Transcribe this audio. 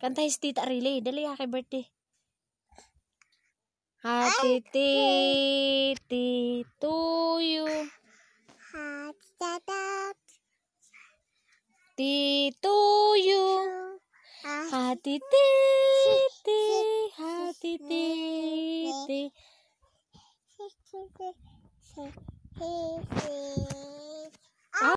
Kanta is tita relay. Dali ya kay birthday. Happy titi to you. Hati to you. Hati titi. Hati titi. Hati titi.